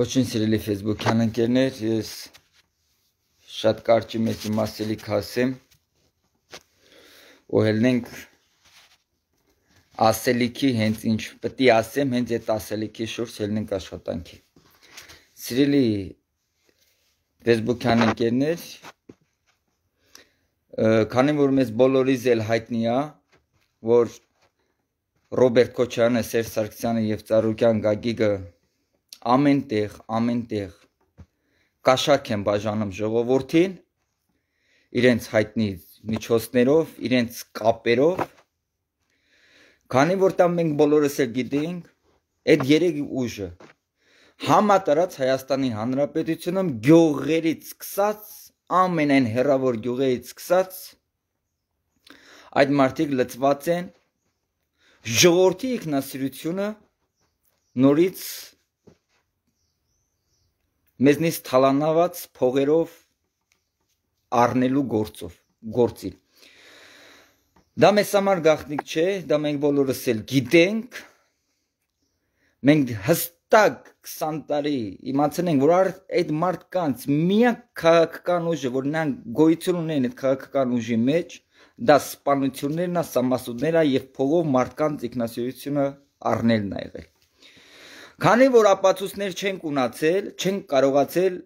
Ոչինչ սիրելի Facebook-յան ընկերներ, ես շատ կարճի մեծ իմաստելի քասեմ։ Օհելնենք ասելիքի հենց ինչ պետք է ասեմ, հենց այդ ասելիքի շուրջ ելնենք աշխատանքի։ Սիրելի Facebook-յան ընկերներ, քանի որ մեզ բոլորիզ էլ հայտնի է, որ Ռոբերտ Քոչյանը, Սերժ Սարգսյանը եւ Ծառուկյան Գագիգը գա ամենտեղ, ամենտեղ կաշակ են բաժանում ժողովրդին իրենց հայտնի միջոցներով, իրենց կապերով։ Քանի որ տամ մենք բոլորս էլ գիտենք, այդ երեք ուժը համատարած Հայաստանի Հանրապետությունում գյուղերից սկսած ամենայն հերավոր գյուղերից սկսած այդ մարդիկ լծված են ժողովրդի ինքնասիրությունը նորից մեզնից թալանված փողերով առնելու գործով, գործի։ Դա մեզ համար գաղտնիք չէ, դա մենք բոլորս էլ գիտենք։ Մենք հստակ 20 տարի իմացել ենք, որ այդ մարդկանց միակ քաղաքական ուժը, որ նրանք գոյություն ունեն այդ քաղաքական ուժի մեջ, դա սպանություններն է, սամասուններն է եւ փողով մարդկանց ինքնասիրությունը առնելն է եղել։ Քանի որ ապացույցներ չեն կունացել, չեն կարողացել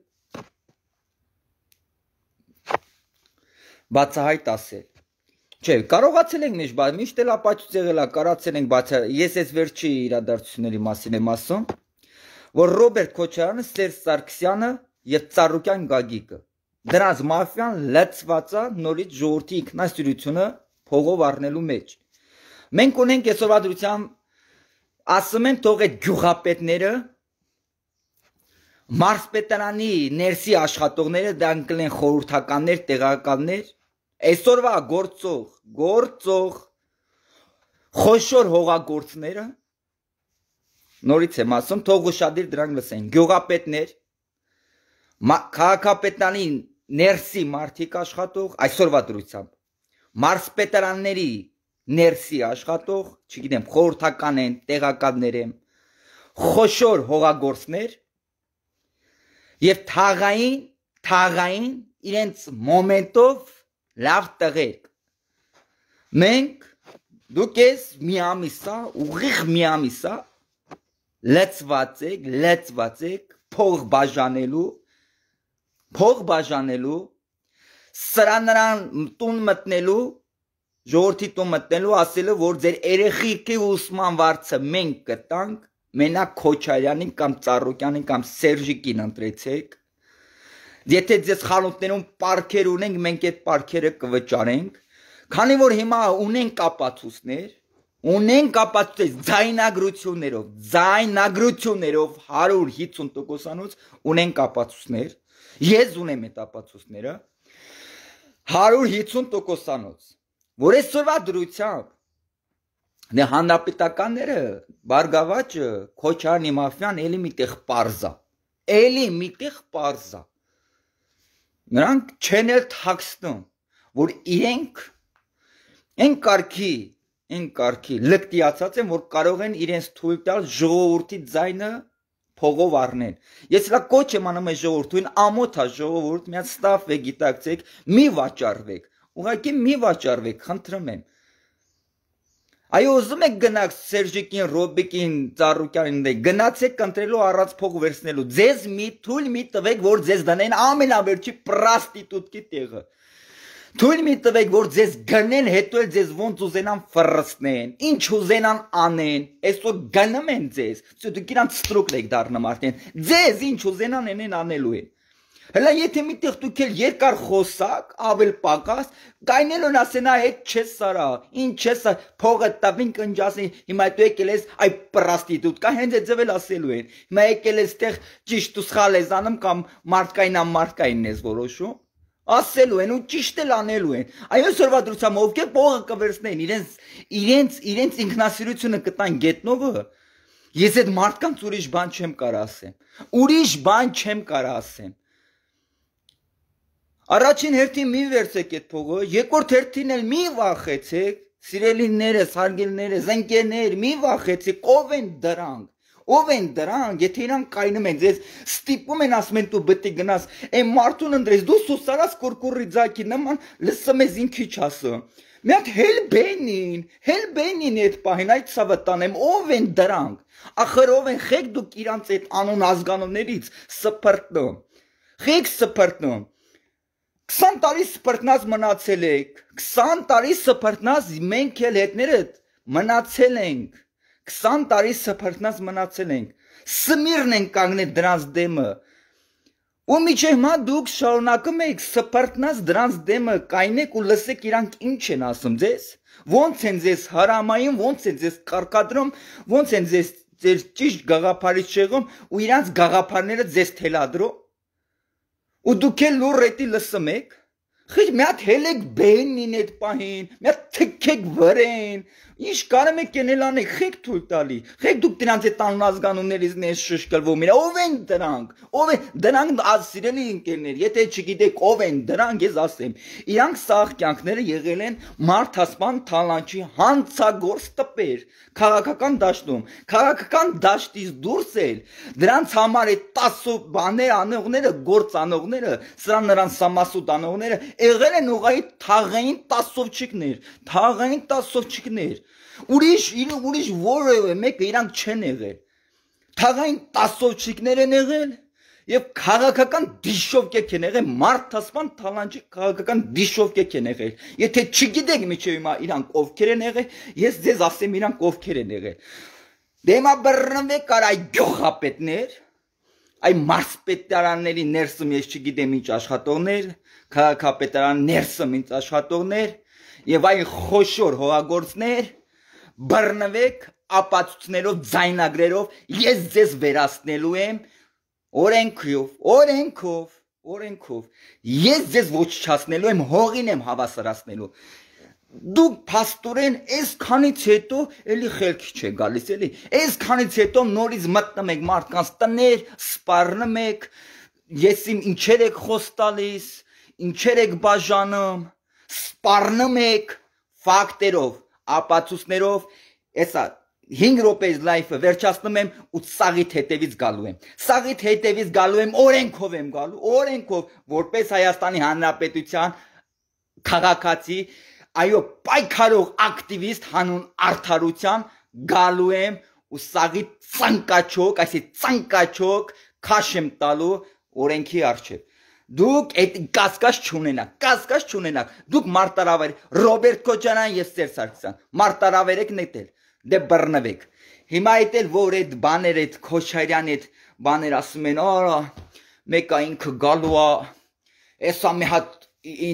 բացահայտ ասել։ Չէ, կարողացել ենք միշտ, բայց միշտ էլ ապացույց եղել է, կարացել ենք բաց։ Ես այս վերջի իրադարձությունների մասին եմ ասում, որ Ռոբերտ Քոչարյանը, Սերժ Սարգսյանը եւ Ծառուկյան Գագիկը դրանց մաֆիան լծված է նորից ժողովրդի ինքնասիրությունը փողով առնելու մեջ։ Մենք ունենք այսօրվա դրությամբ ասում են թող այդ գյուղապետները մարսպետարանի ներսի աշխատողները դրանք կլեն խորհրդականներ, տեղականներ, այսօրվա գործող, գործող խոշոր հողագործները նորից եմ ասում, թող ուշադիր դրանք լսեն, գյուղապետներ, քաղաքապետարանի ներսի մարդիկ աշխատող այսօրվա դրությամբ մարսպետարանների ներսի աշխատող, չգիտեմ, խորհրդական են, տեղակալներ են, խոշոր հողագործներ եւ թաղային, թաղային իրենց մոմենտով լավ տղեր։ Մենք դուք ես մի ամիսա, ուղիղ մի ամիսա լծված եք, լծված եք փող բաժանելու, փող բաժանելու, սրանրան տուն մտնելու ժողովրդի տուն մտնելու ասելով որ ձեր երեխիքի ուսման վարձը մենք կտանք մենակ Քոչարյանին կամ Ծառուկյանին կամ Սերժիկին ընտրեցեք եթե ձեզ խանութներում պարքեր ունենք մենք այդ պարքերը կվճարենք քանի որ հիմա ունենք ապացույցներ ունենք ապացույց ձայնագրություններով ձայնագրություններով 150%-անոց ունենք ապացույցներ ես ունեմ այդ ապացույցները 150%-անոց որ այսօրվա դրությամբ նե հանրապետականները բարգավաճը քոչարնի մաֆիան էլի միտեղ parza էլի միտեղ parza նրանք չեն էլ թաքստում որ իրենք այն կարքի այն կարքի լկտիացած են որ կարող են իրենց թույլ տալ ժողովրդի ձայնը փողով առնեն։ Ես հա կոչ եմ անում այս ժողովրդին, ամոթա ժողովուրդ, միած ստաֆ է գիտակցեք, մի վաճառվեք։ Ուղղակի մի վաճառվեք, խնդրում եմ։ Այո, ուզում եք գնաք Սերժիկին, Ռոբիկին, Ծառուկյանին, գնացեք կընտրելու առած փող վերցնելու։ Ձեզ մի թույլ մի տվեք, որ ձեզ դնեն ամենավերջի պրաստիտուտկի տեղը։ Թույլ մի տվեք, որ ձեզ գնեն, հետո էլ ձեզ ոնց ուզենան ֆրստնեն, ինչ ուզենան անեն, այսօր գնում են ձեզ։ Դուք իրանց ստրուկն եք դառնում արդեն։ Ձեզ ինչ ուզենան, այնեն անելու են։ Հələ եթե միտեղ դուք էլ երկար խոսակ, ավել պակաս, գայնելոն ասենա հետ չես սարա, ինչ չես սա, փողը տավին կնջասի, հիմա դու եկել ես այ պրաստիտուտ, կա հենց է ձվել ասելու են։ Հիմա եկել ես տեղ ճիշտ ու սխալ ես անում կամ մարդկային ամ մարդկային ես որոշում ասելու են ու ճիշտ էլ անելու են։ Այո, սորվա դրությամբ ովքեր փողը կվերցնեն, իրենց իրենց իրենց ինքնասիրությունը կտան գետնովը։ Ես այդ մարդկանց ուրիշ բան չեմ կարող ասեմ։ Ուրիշ բան չեմ կարող ասեմ։ Առաջին հերթին մի վերցեք այդ փողը, երկրորդ հերթին էլ մի վախեցեք, սիրելիներս, հարգելիներս, ընկերներ, մի վախեցեք, ով են դրանք։ Ով են դրանք, եթե իրանք կայնում են, ձեզ ստիպում են ասում են դու բտի գնաս, այն մարդուն ընտրես, դու սուսարած կորկուրի ձակի նման լսում ես ինքի չասում։ Մի հատ հելբենին, հելբենին այդ պահին այդ ցավը տանեմ, ով են դրանք։ Ախր ով են խեք դուք իրանց այդ անուն ազգանուններից սփռտում։ Խեք սփռտում։ 20 տարի սպրտնած մնացել եք 20 տարի սպրտնած մենք էլ հետներդ մնացել ենք 20 տարի սպրտնած մնացել ենք սմիրն են կանգնել դրանց դեմը ու միջև հիմա դուք շարունակում եք սպրտնած դրանց դեմը կայնեք ու լսեք իրանք ինչ են ասում ձեզ ո՞նց են ձեզ հարամային ո՞նց են ձեզ կարկադրում ո՞նց են ձեզ ձեր ճիշտ գաղափարից շեղում ու իրանք գաղափարները ձեզ թելադրում ու դուք էլ լուրետի լսում եք, խիղճ մի հատ հելեք բենին այդ պահին, մի հատ թքեք վրեն, Ինչ կարամ եք կենել անեք, խեք թույլ տալի։ Խեք դուք դրանց այդ անհազգանուններից ներս շշկլվում իրա։ Ո՞վ են դրանք։ Ո՞վ են դրանք ասիրելի ընկերներ։ Եթե չգիտեք ով են դրանք, ես ասեմ։ Իրանք սաղ կյանքները եղել են մարդասպան թալանչի հանցագործ տպեր քաղաքական դաշտում։ Քաղաքական դաշտից դուրս էլ դրանց համար այդ 10 բաներ անողները, գործանողները, սրան նրան սամասուտ անողները եղել են ուղղակի թաղային տասովչիկներ, թաղային տասովչիկներ Ուրիշ ուրիշ որևէ մեկը իրանք չեն եղել։ Թաղային 10-ովչիկներ են եղել եւ քաղաքական դիշովկեք են եղել, մարդասպան թալանջի քաղաքական դիշովկեք են եղել։ Եթե չգիտեք միջև հիմա իրանք ովքեր են եղել, ես ձեզ ասեմ իրանք ովքեր են եղել։ Դե հիմա բռնվեք արա գյուղապետներ, այ մարսպետարանների ներսում ես չգիտեմ ինչ աշխատողներ, քաղաքապետարան ներսում ինչ աշխատողներ եւ այն խոշոր հողագործներ, բռնվեք ապացուցներով, ձայնագրերով, ես ձեզ վերացնելու եմ օրենքով, օրենքով, օրենքով։ Ես ձեզ ոչնչացնելու եմ, հողին եմ հավասարացնելու։ Դուք փաստորեն այսքանից հետո էլի խելքի չէ գալիս էլի։ Այսքանից հետո նորից մտնում եք մարդկանց տներ, սպառնում եք, ես իմ ինչեր եք խոս տալիս, ինչեր եք բաժանում, սպառնում եք ֆակտերով ապացույցներով էսա 5 րոպեից լայֆը վերջացնում եմ ու սաղիթ հետևից գալու եմ։ Սաղիթ հետևից գալու եմ, օրենքով եմ գալու, օրենքով, որպես Հայաստանի Հանրապետության քաղաքացի, այո, պայքարող ակտիվիստ հանուն արդարության գալու եմ ու սաղիթ ցանկաչոք, այսի ցանկաչոք քաշեմ տալու օրենքի արժե։ Դուք այդ կասկած չունենաք, կասկած չունենաք։ Դուք մարտարավեր Ռոբերտ Քոչարյան եւ Սերժ Սարգսյան մարտարավեր եք նետել։ Դե բռնվեք։ Հիմա այդ էլ որ այդ բաներ այդ Քոչարյանի այդ բաներ ասում են, «Արա, մեկը ինքը գալու է, էսա մի հատ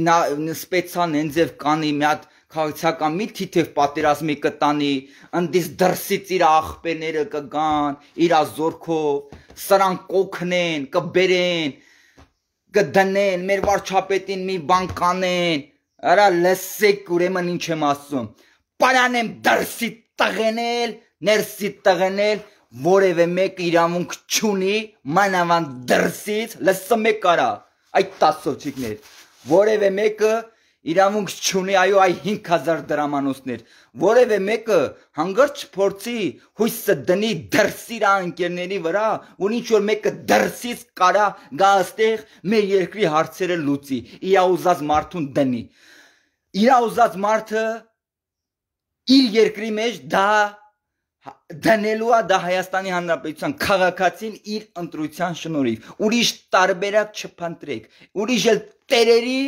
նա սպեցան ենձև կանի մի հատ քաղաքական միտքի թեև պատերազմի կտանի, ընդից դրսից իր աղբերները կգան, իր զորքով, սրան կոքնեն, կբերեն, կբերեն կդնեն, մեր վարչապետին մի բան կանեն։ Արա լսեք ուրեմն ինչ եմ ասում։ Պարանեմ դրսի տղենել, ներսի տղենել, որևէ մեկ իրավունք չունի մանավանդ դրսից, լսում եք արա, այդ տասովջիկներ, որևէ մեկը մեկ իրավունք չունի այո այ 5000 դրամանոցներ որևէ մեկը հանգարց փորձի հույսը դնի դրսիր անկերների վրա ու ինչ որ մեկը դրսից կարա գա այստեղ մեր երկրի հարցերը լուծի իրա ուզած մարդուն դնի իրա ուզած մարդը իր երկրի մեջ դա դնելու է դա Հայաստանի Հանրապետության քաղաքացին իր ընտրության շնորհիվ ուրիշ տարբերակ չփնտրեք ուրիշ էլ տերերի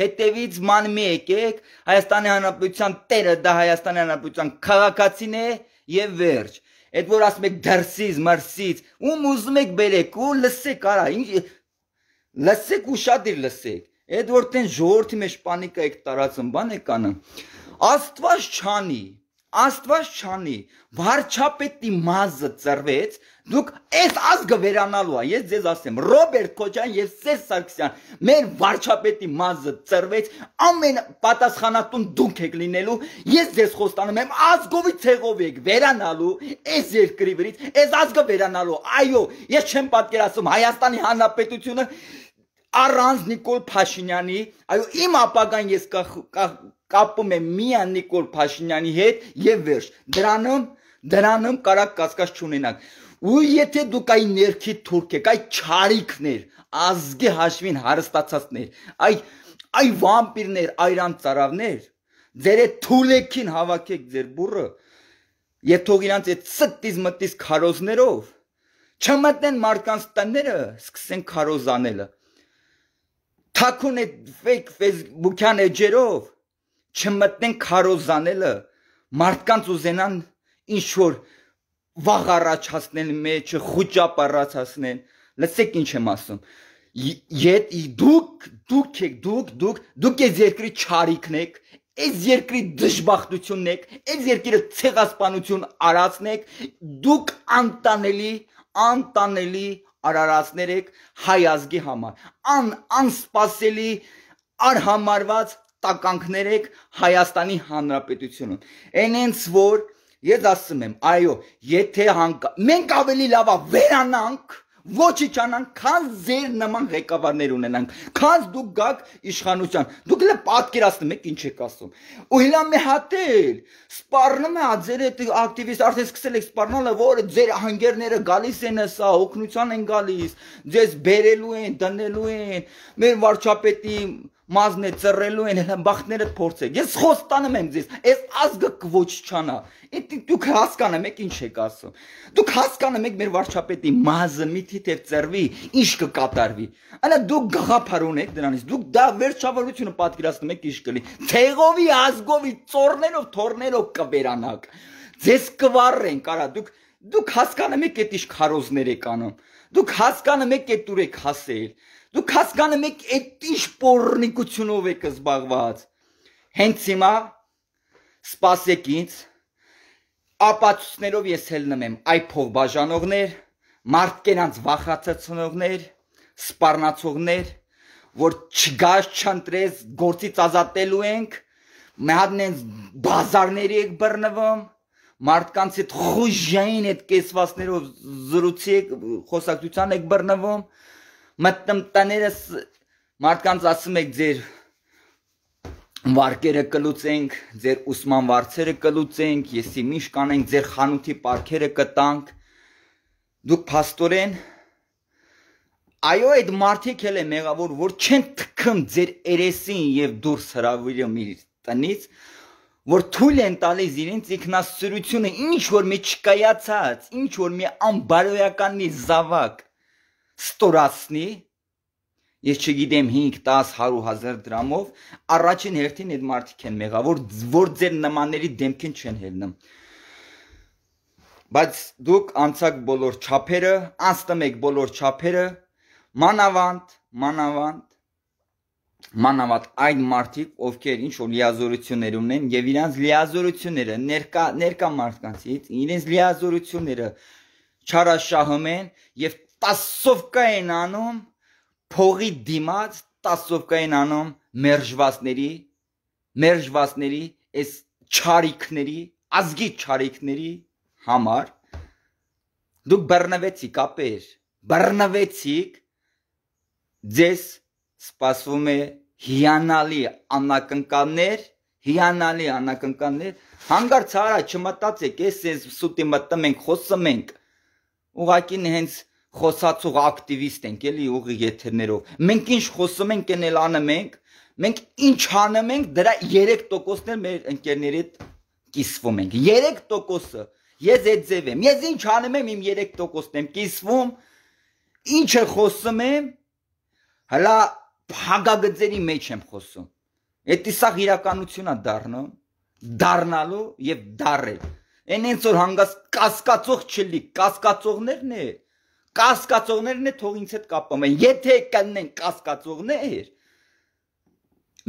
հետևից մանմի եկեք, Հայաստանի Հանրապետության տերը դա Հայաստանի Հանրապետության քաղաքացին է եւ վերջ։ Այդ որ ասում եք դրսից, մրսից, ում ուզում եք բերեք ու լսեք, արա, ինչ լսեք ու շատ իր լսեք։ Այդ որ տեն ժողովրդի մեջ պանիկա եք տարածում, բան է կանա։ Աստված չանի, Աստված չանի, վարչապետի մազը ծրվեց, դուք այս ազգը վերանալու է։ Ես ձեզ ասեմ, Ռոբերտ Քոչյան եւ Սերժ Սարգսյան, մեր վարչապետի մազը ծրվեց, ամեն պատասխանատուն դուք եք լինելու։ Ես ձեզ խոստանում եմ, ազգովի ցեղով եք վերանալու այս երկրի վրից, այս ազգը վերանալու։ Այո, ես չեմ պատկերացում Հայաստանի Հանրապետությունը առանց Նիկոլ Փաշինյանի, այո, իմ ապագան ես կա կապում է միան Նիկոլ Փաշինյանի հետ եւ վերջ։ Դրանում դրանում կարա կասկած չունենանք։ Ու եթե դուք այն ներքի թուրք եք, այ չարիքներ, ազգի հաշվին հարստացածներ, այ այ վամպիրներ, այրան ծարավներ, ձեր այդ թուլեքին հավաքեք ձեր բուրը, եւ թող իրանց այդ ստից մտից քարոզներով չմտնեն մարկանց տները, սկսեն քարոզանելը։ Թակուն այդ fake Facebook-յան էջերով չմտնեն քարոզանելը, մարդկանց ուզենան ինչ որ վաղ առաջացնել մեջը, խոճապ առաջացնեն։ Լսեք ինչ եմ ասում։ Եդ դուք, դուք եք, դուք, դուք, դուք այս երկրի ճարիքն եք, այս երկրի դժբախտությունն եք, այս երկիրը ցեղասպանություն արածն եք, դուք անտանելի, անտանելի արարածներ եք հայ ազգի համար։ Ան անսպասելի արհամարված տականքներեք Հայաստանի Հանրապետությունը։ Էնենց որ ես ասում եմ, այո, եթե հանկա մենք ավելի լավա վերանանք ոչի չանանք, քան ձեր նման ղեկավարներ ունենանք, քան դուք գաք իշխանության։ Դուք հենց պատկերացնում եք ինչ եք ասում։ Ու հիլա մի հատ էլ սպառնում է ձեր այդ ակտիվիստ արդեն սկսել եք սպառնալը, որ ձեր հանգերները գալիս են սա, օգնության են գալիս, ձեզ բերելու են, դնելու են։ Մեր վարչապետի մազն է ծռելու են, հենց բախտներդ փորձեք։ Ես խոստանում եմ ձեզ, այս ազգը կոչ չանա։ Իդ դուք հասկանում եք ինչ եք ասում։ Դուք հասկանում եք մեր վարչապետի մազը միթի թե ծռվի, ինչ կկատարվի։ Անա դուք գաղափարուն եք դրանից։ Դուք դա վերջավորությունը պատկերացնում եք ինչ կլինի։ Թեղովի ազգովի ծորներով, թորներով կվերանաք։ Ձեզ կվառեն, կարա դուք դուք հասկանում եք այդ ինչ քարոզներ եք անում։ Դուք հասկանում եք այդ ուր եք հասել։ Դուք հասկանում եք այդ ինչ pornիկությունով եք զբաղված։ Հենց հիմա սպասեք ինձ։ Ապացուցներով ես հելնեմ այփով բաժանողներ, մարդկանց վախացնողներ, սպառնացողներ, որ չգաս չընտրես գործից ազատելու ենք, մեհանենց բազարների եք բռնվում, մարդկանց այդ խոժային այդ կեսվածներով զրուցի եք, խոսակցության եք բռնվում, մտնտներս մարդկանց ասում եք ձեր վարկերը կլուծենք, ձեր ուսման վարձերը կլուծենք, եսի միշտ կանենք ձեր խանութի պարքերը կտանք։ Դուք пастоրեն Այո, այդ մարդիկ էլ է մեղավոր, որ չեն թքում ձեր երեսին եւ դուրս հravirում իր տնից, որ թույլ են տալիս իրենց ինքնասիրությունը ինչ որ մի չկայացած, ինչ որ մի անբարոյական մի զավակ ստորացնի, ես չգիտեմ 5, 10, 100 հազար դրամով, առաջին հերթին այդ մարդիկ են մեղավոր, որ ձեր նմանների դեմքին չեն հելնում։ Բայց դուք անցակ բոլոր ճափերը, անստմեք բոլոր ճափերը, մանավանդ, մանավանդ մանավանդ այն մարդիկ, ովքեր ինչ որ լիազորություններ ունեն եւ իրանց լիազորությունները ներկա ներկա մարդկանցից, իրենց լիազորությունները չարաշահում են եւ տասովկա են անում փողի դիմաց տասովկա են անում մերժվածների մերժվածների այս չարիքների ազգի չարիքների համար դուք բռնվեցիք ապեր բռնվեցիք ձեզ սպասվում է հիանալի անակնկաններ հիանալի անակնկաններ հանգարց արա չմտածեք էս էս սուտի մտնում ենք խոսում ենք ուղակին հենց խոսացող ակտիվիստ ենք, էլի ուղի եթերներով։ Մենք ինչ խոսում ենք, այն էլ անում ենք։ Մենք ինչ անում ենք, դրա 3%-ն էլ մեր ընկերների հետ կիսվում ենք։ 3%-ը ես այդ ձև եմ։ Ես ինչ անում եմ, իմ 3%-ն եմ կիսվում։ Ինչը խոսում եմ, հլա հագագծերի մեջ եմ խոսում։ Էդի սա իրականությունա դառնում, դառնալու եւ դառել։ Էն ենց որ հանգած կասկածող չլի, կասկածողներն է։ Կասկածողներն է թող ինձ հետ կապում են։ Եթե կնեն կասկածողներ,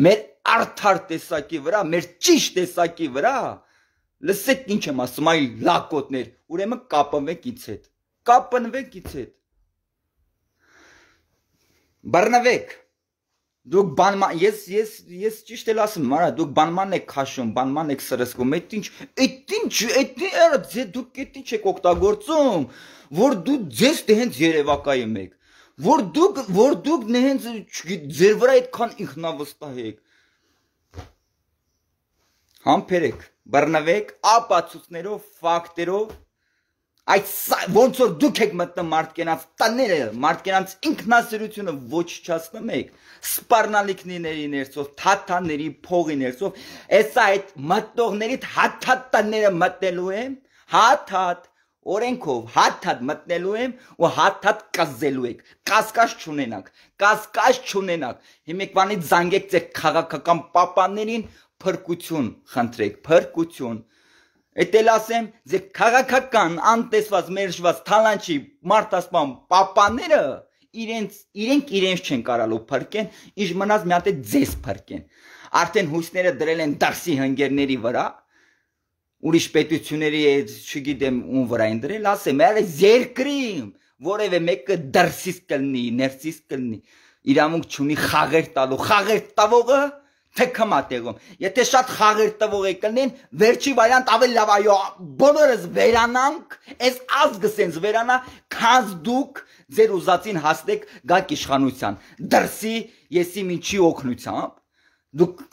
մեր արդար տեսակի վրա, մեր ճիշտ տեսակի վրա, լսեք ինչ եմ ասում, այլ լակոտներ, ուրեմն կապնվեք ինձ հետ։ Կապնվեք ինձ հետ։ Բռնվեք։ Դուք բանման ես ես ես ճիշտ էլ ասում, մարա դուք բանման եք քաշում, բանման եք սրսկում, այդ ինչ, այդ ինչ, այդ էրա ձե դուք դա ինչ եք օգտագործում, որ դու ձեզ դե հենց Երևակայում եք, որ դուք որ դուք նենց ձեր վրա այդքան ինքնավստահ եք։ Համբերեք, բռնվեք ապացույցներով, ֆակտերով Այդ ոնց որ դուք եք մտնում մարդկանց տները, մարդկանց ինքնասիրությունը ոչչացնում եք, սպառնալիքների ներսով, թաթաների փողի ներսով, այս այդ մտնողների հաթաթները մտնելու եմ, հաթաթ օրենքով հաթաթ մտնելու եմ ու հաթաթ կզելու եք կասկած չունենanak կասկած չունենanak հիմիկվանից զանգեք ձեր քաղաքական պապաներին փրկություն խնդրեք փրկություն Էդել ասեմ, ձեր քաղաքական անտեսված մերժված թալանչի մարտասպան պապաները իրենց իրենք իրենց չեն կարալու փրկեն, ինչ մնաց մի հատ է ձեզ փրկեն։ Արդեն հույսները դրել են դարսի հնգերների վրա, ուրիշ պետությունների այդ չգիտեմ ում վրա են դրել, ասեմ, այլ երկրի որևէ մեկը դրսից կլնի, ներսից կլնի։ Իրամուկ չունի խաղեր տալու, խաղեր տավողը թե քմա տեղում։ Եթե շատ խաղեր տվողը կլինեն, վերջի վարիանտ ավելի լավ այո, բոլորս վերանանք, այս ազգը սենց վերանա, քանզ դուք ձեր ուզածին հասնեք գակ իշխանության։ Դրսի եսի ինչի օգնությամբ դուք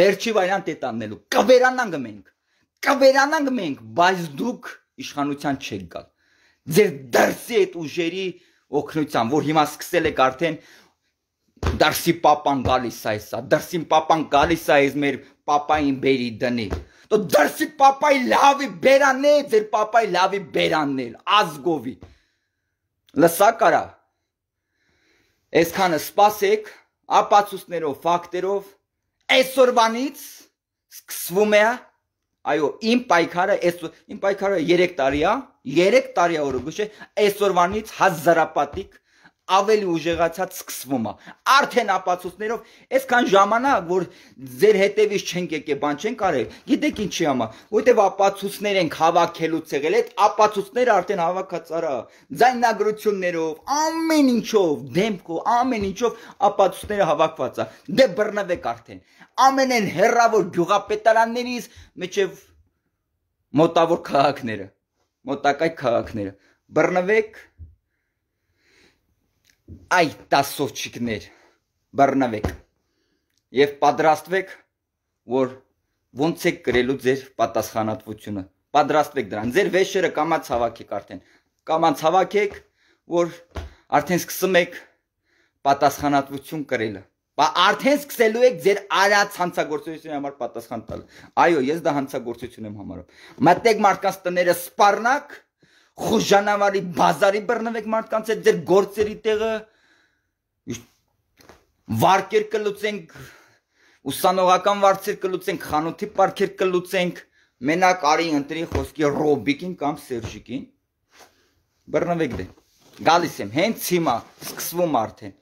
վերջի վարիանտ է տանելու։ Կվերանանք մենք։ Կվերանանք մենք, բայց դուք իշխանության չեք գալ։ Ձեր դրսի այդ ուժերի օգնությամբ, որ հիմա սկսել եք արդեն դրսի papan գալիս է սա, դրսին papan գալիս է ես մեր papային բերի դնի։ Դո դրսի papայի լավի բերանն է, ձեր papայի լավի բերանն է, ազգովի։ Լսա կարա։ Այսքանը սпасեք ապացույցներով, ֆակտերով այսօրվանից սկսվում է այո իմ պայքարը այս իմ պայքարը 3 տարի է 3 տարի է օրը գուշե այսօրվանից հազարապատիկ ավելի ուժեղացած սկսվում է արդեն ապացույցներով այսքան ժամանակ որ ձեր հետևից չենք եկե բան չեն կարել գիտեք ինչի համա որտեվ ապացույցներ ենք հավաքելուց եղել այդ ապացույցները արդեն հավաքած արա ձայնագրություններով ամեն ինչով դեմքով ամեն ինչով ապացույցները հավաքված է դե բռնվեք արդեն ամենեն հերրավոր գյուղապետարաններից միջև մոտավոր քաղաքները մոտակայք քաղաքները բռնվեք այ տասովչիկներ բռնվեք եւ պատրաստվեք որ ոնց եք գրելու ձեր պատասխանատվությունը պատրաստվեք դրան ձեր վեշերը կամած հավաքեք արդեն կամած հավաքեք որ արդեն սկսում եք պատասխանատվություն կրելը բա արդեն սկսելու եք ձեր արած հանցագործությունների համար պատասխան տալ այո ես դա հանցագործություն եմ համարում մտեք մարդկանց տները սպառնակ խոժանավարի բազարի բռնվեք մարդկանց հետ ձեր գործերի տեղը վարկեր կլուծենք ուսանողական վարձեր կլուծենք խանութի պարքեր կլուծենք մենակ արի ընտրի խոսքի ռոբիկին կամ սերժիկին բռնվեք դե գալիս եմ հենց հիմա սկսվում արդեն